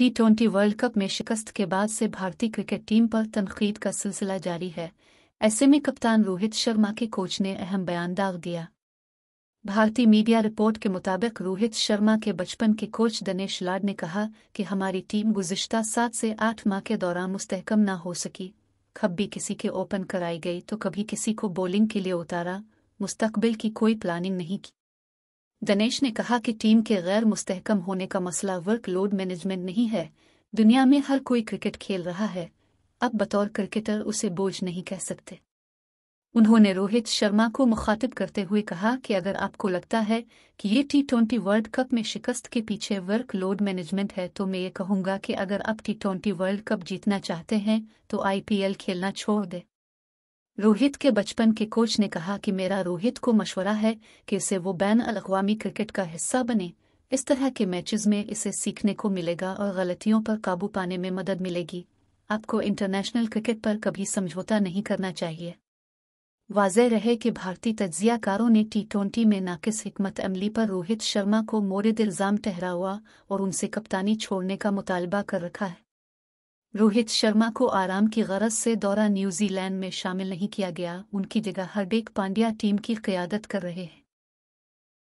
T twenty world cup में शिकस्त के बाद से भारतीय क्रिकेट टीम पर तनकीद का सिलसिला जारी है ऐसे में कप्तान रोहित शर्मा के कोच ने अहम बयान दाग दिया भारतीय मीडिया रिपोर्ट के मुताबिक रोहित शर्मा के बचपन के कोच दिनेश लाड ने कहा कि हमारी टीम गुजश्ता सात से आठ माह के दौरान मुस्तहकम न हो सकी कभी किसी के ओपन कराई गई तो कभी किसी को बॉलिंग के लिए उतारा मुस्तकबिल की कोई प्लानिंग नहीं की दनेश ने कहा कि टीम के गैर मुस्तहकम होने का मसला वर्कलोड मैनेजमेंट नहीं है दुनिया में हर कोई क्रिकेट खेल रहा है अब बतौर क्रिकेटर उसे बोझ नहीं कह सकते उन्होंने रोहित शर्मा को मुखातिब करते हुए कहा कि अगर आपको लगता है कि ये टी ट्वेंटी वर्ल्ड कप में शिकस्त के पीछे वर्क लोड मैनेजमेंट है तो मैं ये कहूँगा कि अगर आप टी ट्वेंटी वर्ल्ड कप जीतना चाहते हैं तो आईपीएल खेलना छोड़ दें रोहित के बचपन के कोच ने कहा कि मेरा रोहित को मशवरा है कि इसे वो बैन अल क्रिकेट का हिस्सा बने इस तरह के मैचेस में इसे सीखने को मिलेगा और गलतियों पर काबू पाने में मदद मिलेगी आपको इंटरनेशनल क्रिकेट पर कभी समझौता नहीं करना चाहिए वाजह रहे कि भारतीय तजियाकारों ने टी ट्वेंटी में नाकिस हमत अमली पर रोहित शर्मा को मोरद इल्ज़ाम ठहरा हुआ और उनसे कप्तानी छोड़ने का मुतालबा कर रखा है रोहित शर्मा को आराम की गरज से दौरा न्यूजीलैंड में शामिल नहीं किया गया उनकी जगह हरडेक पांड्या टीम की क्यादत कर रहे हैं